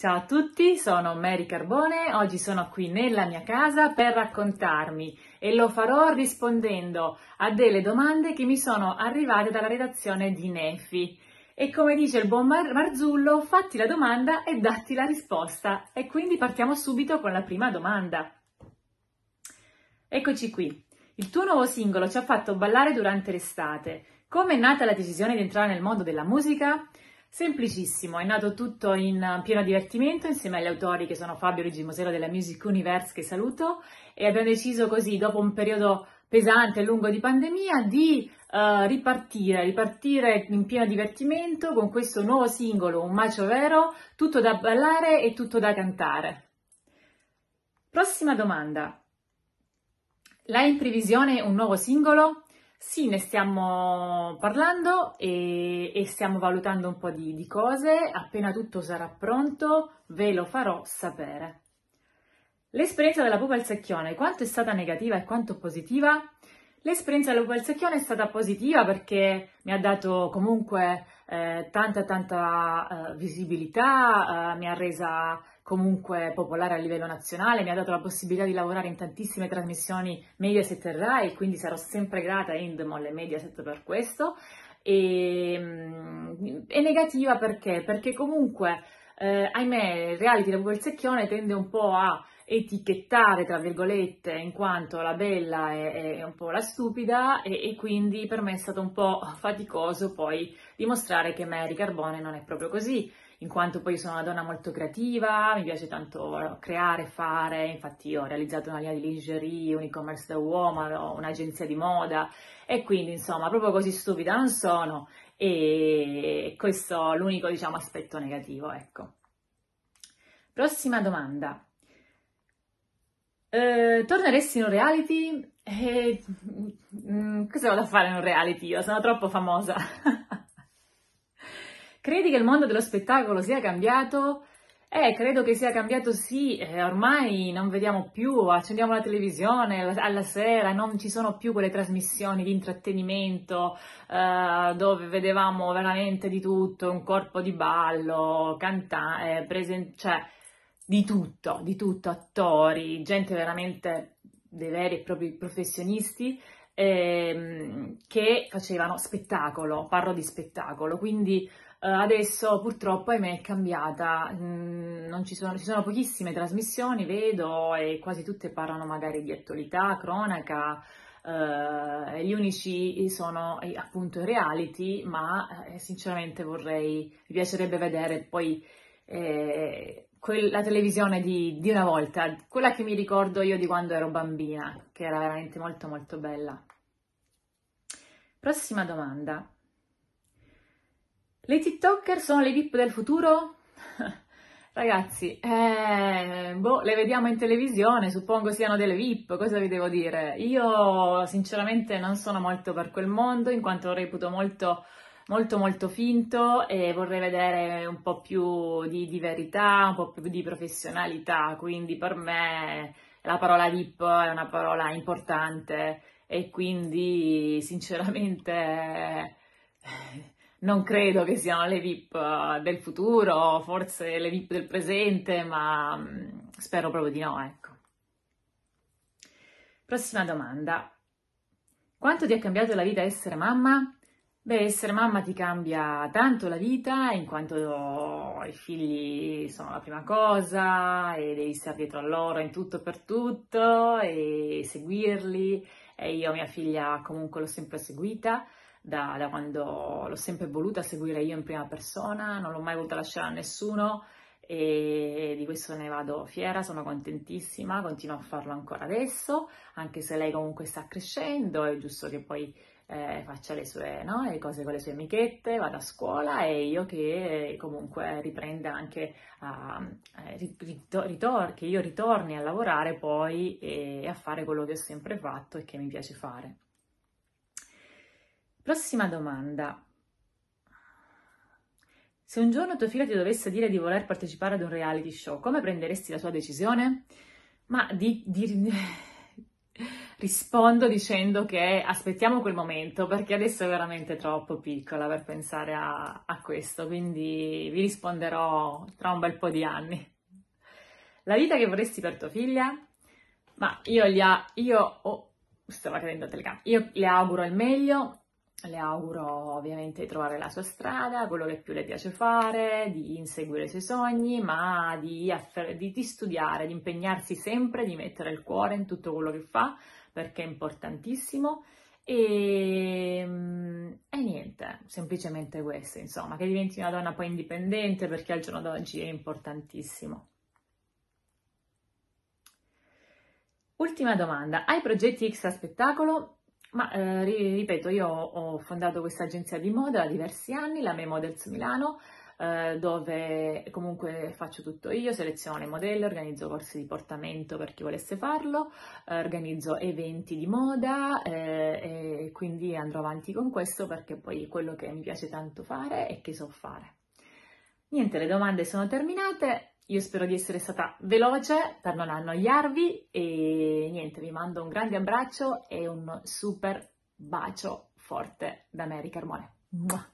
Ciao a tutti, sono Mary Carbone, oggi sono qui nella mia casa per raccontarmi e lo farò rispondendo a delle domande che mi sono arrivate dalla redazione di Nefi. E come dice il buon Mar- Marzullo, fatti la domanda e datti la risposta. E quindi partiamo subito con la prima domanda. Eccoci qui. Il tuo nuovo singolo ci ha fatto ballare durante l'estate. Come è nata la decisione di entrare nel mondo della musica? Semplicissimo, è nato tutto in eh, pieno divertimento insieme agli autori che sono Fabio Luigi Mosero della Music Universe che saluto e abbiamo deciso così dopo un periodo pesante e lungo di pandemia di uh, ripartire, ripartire in pieno divertimento con questo nuovo singolo, Un macio vero, tutto da ballare e tutto da cantare. Prossima domanda. L'hai in previsione un nuovo singolo? Sì, ne stiamo parlando e, e stiamo valutando un po' di, di cose. Appena tutto sarà pronto, ve lo farò sapere. L'esperienza della pupa al secchione, quanto è stata negativa e quanto positiva? L'esperienza della pupa al secchione è stata positiva perché mi ha dato comunque eh, tanta tanta eh, visibilità, eh, mi ha resa comunque popolare a livello nazionale, mi ha dato la possibilità di lavorare in tantissime trasmissioni Mediaset e Rai, quindi sarò sempre grata a Endemol e Mediaset per questo. E, ehm, è negativa perché? Perché comunque, eh, ahimè, il reality dopo il secchione tende un po' a etichettare, tra virgolette, in quanto la bella è, è un po' la stupida e, e, quindi per me è stato un po' faticoso poi dimostrare che Mary Carbone non è proprio così in quanto poi sono una donna molto creativa, mi piace tanto creare, fare, infatti ho realizzato una linea di lingerie, un e-commerce da uomo, un'agenzia di moda e quindi insomma proprio così stupida non sono e questo è l'unico diciamo aspetto negativo, ecco. Prossima domanda. Eh, torneresti in un reality? Eh, mh, mm, cosa mm, vado a fare in un reality? Io sono troppo famosa. Credi che il mondo dello spettacolo sia cambiato? Eh, credo che sia cambiato sì, eh, ormai non vediamo più, accendiamo la televisione la, alla sera, non ci sono più quelle trasmissioni di intrattenimento eh, dove vedevamo veramente di tutto, un corpo di ballo, cantare, eh, presen- cioè di tutto, di tutto, attori, gente veramente dei veri e propri professionisti ehm, che facevano spettacolo, parlo di spettacolo, quindi eh, adesso purtroppo ahimè è cambiata, mm, ci, sono, ci sono pochissime trasmissioni, vedo, e quasi tutte parlano magari di attualità, cronaca, Uh, gli unici sono eh, appunto reality, ma eh, sinceramente vorrei, mi piacerebbe vedere poi eh, la televisione di, di, una volta, quella che mi ricordo io di quando ero bambina, che era veramente molto molto bella. Prossima domanda. Le TikToker sono le VIP del futuro? Ragazzi, eh, boh, le vediamo in televisione, suppongo siano delle VIP, cosa vi devo dire? Io sinceramente non sono molto per quel mondo, in quanto lo reputo molto molto molto finto e vorrei vedere un po' più di, di verità, un po' più di professionalità, quindi per me la parola VIP è una parola importante e quindi sinceramente non credo che siano le VIP del futuro, forse le VIP del presente, ma mm, spero proprio di no, ecco. Prossima domanda. Quanto ti ha cambiato la vita essere mamma? Beh, essere mamma ti cambia tanto la vita, in quanto i figli sono la prima cosa e devi stare dietro a loro in tutto e per tutto e seguirli. E io mia figlia comunque l'ho sempre seguita, da, da quando l'ho sempre voluta seguire io in prima persona, non l'ho mai voluta lasciare a nessuno e di questo ne vado fiera, sono contentissima, continuo a farlo ancora adesso, anche se lei comunque sta crescendo, è giusto che poi eh, faccia le sue no? le cose con le sue amichette, vada a scuola e io che eh, comunque riprenda anche, a, eh, ritor- che io ritorni a lavorare poi e a fare quello che ho sempre fatto e che mi piace fare. Prossima domanda. Se un giorno tua figlia ti dovesse dire di voler partecipare ad un reality show, come prenderesti la sua decisione? Ma di, di, rispondo dicendo che aspettiamo quel momento perché adesso è veramente troppo piccola per pensare a, a questo, quindi vi risponderò tra un bel po' di anni. La vita che vorresti per tua figlia? Ma io, gli ha, io, oh, stava cadendo la telecamera, io le auguro il meglio le auguro ovviamente di trovare la sua strada, quello che più le piace fare, di inseguire i suoi sogni, ma di, affer- di, di, studiare, di impegnarsi sempre, di mettere il cuore in tutto quello che fa, perché è importantissimo. E, ehm, e niente, semplicemente questo, insomma, che diventi una donna poi indipendente perché al giorno d'oggi è importantissimo. Ultima domanda, hai progetti X a spettacolo? Ma eh, ripeto, io ho fondato questa agenzia di moda da diversi anni, la May Models Milano, eh, dove comunque faccio tutto io, seleziono i modelli, organizzo corsi di portamento per chi volesse farlo, eh, organizzo eventi di moda eh, e quindi andrò avanti con questo perché poi è quello che mi piace tanto fare e che so fare. Niente, le domande sono terminate. Io spero di essere stata veloce per non annoiarvi e niente, vi mando un grande abbraccio e un super bacio forte da Mary Carmone. Muah.